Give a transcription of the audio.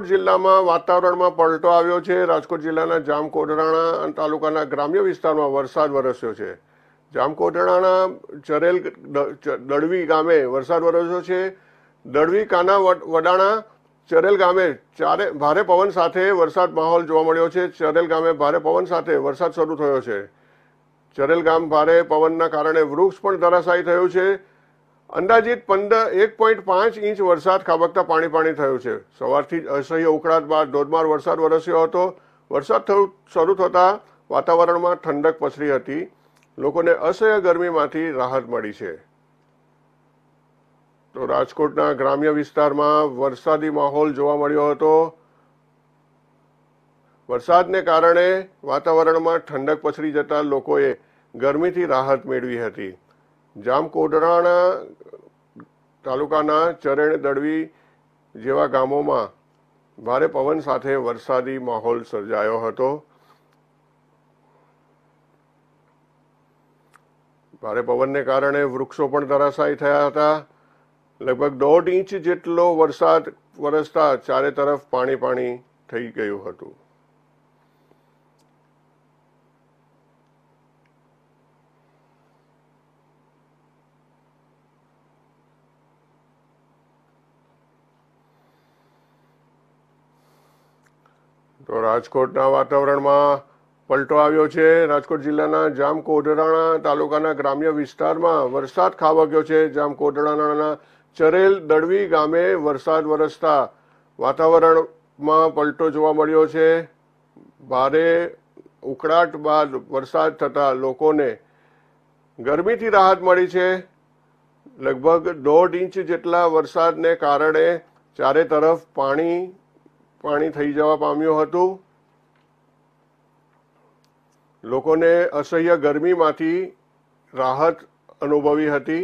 રાજકોટ જિલ્લામાં વાતાવરણમાં પલટો આવ્યો છે રાજકોટ જિલ્લાના જામકોડરાણા તાલુકાના ગ્રામ્ય વિસ્તારમાં વરસાદ વરસ્યો છે જામકોડરાણા ચરેલ દળવી ગામે વરસાદ વરસ્યો છે દડવી કાના વડાણા ચરેલ ગામે ચારે ભારે પવન સાથે વરસાદ માહોલ જોવા મળ્યો છે ચરેલ ગામે ભારે પવન સાથે વરસાદ શરૂ થયો છે ચરેલ ગામ ભારે પવનના કારણે વૃક્ષ પણ ધરાશાયી થયું છે અંદાજિત પંદર એક પોઈન્ટ પાંચ ઇંચ વરસાદ ખાબકતા પાણી પાણી થયો છે સવારથી અસહ્ય ઉકળાટ બાદ ધોધમાર વરસાદ વરસ્યો હતો વરસાદ શરૂ થતાં વાતાવરણમાં ઠંડક પસરી હતી લોકોને અસહ્ય ગરમીમાંથી રાહત મળી છે તો રાજકોટના ગ્રામ્ય વિસ્તારમાં વરસાદી માહોલ જોવા મળ્યો હતો વરસાદને કારણે વાતાવરણમાં ઠંડક પસરી જતા લોકોએ ગરમીથી રાહત મેળવી હતી જામકોડરાણા તાલુકાના ચરણ દળવી જેવા ગામોમાં ભારે પવન સાથે વરસાદી માહોલ સર્જાયો હતો ભારે પવનને કારણે વૃક્ષો પણ ધરાશાયી થયા હતા લગભગ દોઢ ઇંચ જેટલો વરસાદ વરસતા ચારે તરફ પાણી પાણી થઈ ગયું હતું તો રાજકોટના વાતાવરણમાં પલટો આવ્યો છે રાજકોટ જિલ્લાના જામ જામકોડરાણા તાલુકાના ગ્રામ્ય વિસ્તારમાં વરસાદ ખાબક્યો છે જામ જામકોડરાણાના ચરેલ દડવી ગામે વરસાદ વરસતા વાતાવરણમાં પલટો જોવા મળ્યો છે ભારે ઉકળાટ બાદ વરસાદ થતા લોકોને ગરમીથી રાહત મળી છે લગભગ દોઢ ઇંચ જેટલા વરસાદને કારણે ચારે તરફ પાણી પાણી થઈ જવા પામ્યું હતું લોકોને અસહ્ય ગરમીમાંથી રાહત અનુભવી હતી